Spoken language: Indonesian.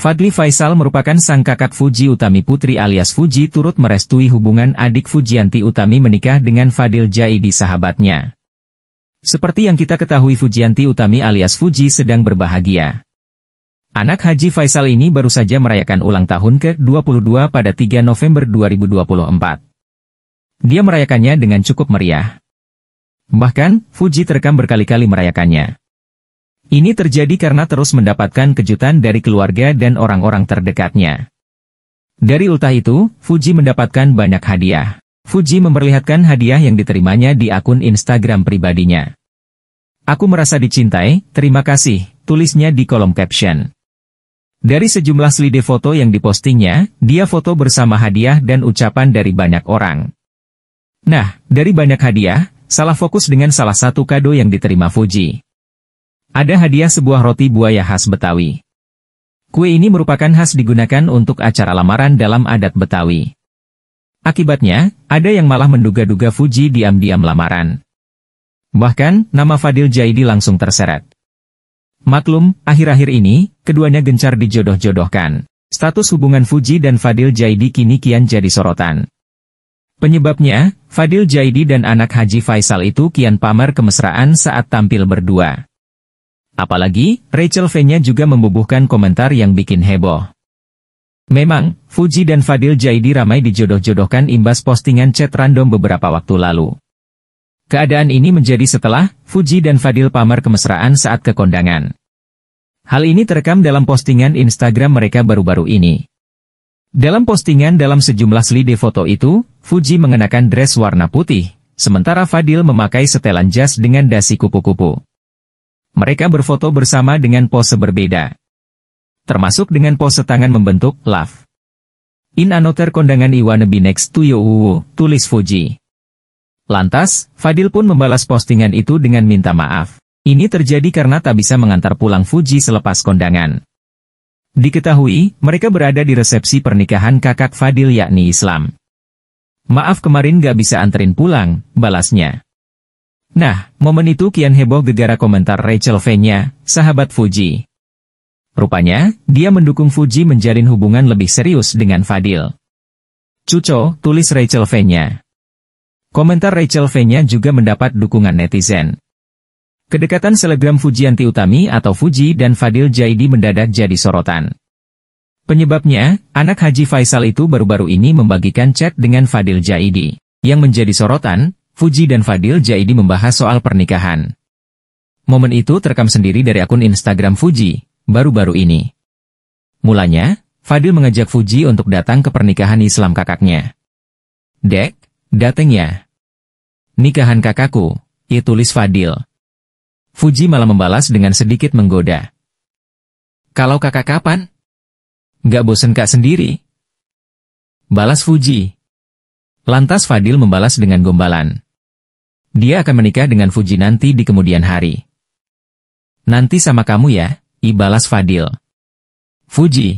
Fadli Faisal merupakan sang kakak Fuji Utami Putri alias Fuji turut merestui hubungan adik Fujianti Utami menikah dengan Fadil Jaidi sahabatnya. Seperti yang kita ketahui Fujianti Utami alias Fuji sedang berbahagia. Anak Haji Faisal ini baru saja merayakan ulang tahun ke-22 pada 3 November 2024. Dia merayakannya dengan cukup meriah. Bahkan, Fuji terekam berkali-kali merayakannya. Ini terjadi karena terus mendapatkan kejutan dari keluarga dan orang-orang terdekatnya. Dari ultah itu, Fuji mendapatkan banyak hadiah. Fuji memperlihatkan hadiah yang diterimanya di akun Instagram pribadinya. Aku merasa dicintai, terima kasih, tulisnya di kolom caption. Dari sejumlah slide foto yang dipostingnya, dia foto bersama hadiah dan ucapan dari banyak orang. Nah, dari banyak hadiah, salah fokus dengan salah satu kado yang diterima Fuji. Ada hadiah sebuah roti buaya khas Betawi. Kue ini merupakan khas digunakan untuk acara lamaran dalam adat Betawi. Akibatnya, ada yang malah menduga-duga Fuji diam-diam lamaran. Bahkan, nama Fadil Jaidi langsung terseret. Maklum, akhir-akhir ini, keduanya gencar dijodoh-jodohkan. Status hubungan Fuji dan Fadil Jaidi kini kian jadi sorotan. Penyebabnya, Fadil Jaidi dan anak Haji Faisal itu kian pamer kemesraan saat tampil berdua. Apalagi, Rachel V-nya juga membubuhkan komentar yang bikin heboh. Memang, Fuji dan Fadil Jaidi ramai dijodoh-jodohkan imbas postingan chat random beberapa waktu lalu. Keadaan ini menjadi setelah, Fuji dan Fadil pamer kemesraan saat kekondangan. Hal ini terekam dalam postingan Instagram mereka baru-baru ini. Dalam postingan dalam sejumlah slide foto itu, Fuji mengenakan dress warna putih, sementara Fadil memakai setelan jas dengan dasi kupu-kupu. Mereka berfoto bersama dengan pose berbeda. Termasuk dengan pose tangan membentuk love. In anoter kondangan be next to you, tulis Fuji. Lantas, Fadil pun membalas postingan itu dengan minta maaf. Ini terjadi karena tak bisa mengantar pulang Fuji selepas kondangan. Diketahui, mereka berada di resepsi pernikahan kakak Fadil yakni Islam. Maaf kemarin gak bisa anterin pulang, balasnya. Nah, momen itu kian heboh gegara komentar Rachel Fenya, sahabat Fuji. Rupanya, dia mendukung Fuji menjalin hubungan lebih serius dengan Fadil. Cuco, tulis Rachel Fenya. Komentar Rachel Fenya juga mendapat dukungan netizen. Kedekatan selegram Fujianti Utami atau Fuji dan Fadil Jaidi mendadak jadi sorotan. Penyebabnya, anak Haji Faisal itu baru-baru ini membagikan chat dengan Fadil Jaidi. Yang menjadi sorotan, Fuji dan Fadil Jaidi membahas soal pernikahan. Momen itu terekam sendiri dari akun Instagram Fuji, baru-baru ini. Mulanya, Fadil mengajak Fuji untuk datang ke pernikahan Islam kakaknya. Dek, dateng ya. Nikahan kakakku, ia tulis Fadil. Fuji malah membalas dengan sedikit menggoda. Kalau kakak kapan? Gak bosen kak sendiri? Balas Fuji. Lantas Fadil membalas dengan gombalan. Dia akan menikah dengan Fuji nanti di kemudian hari. Nanti sama kamu ya, ibalas Fadil. Fuji,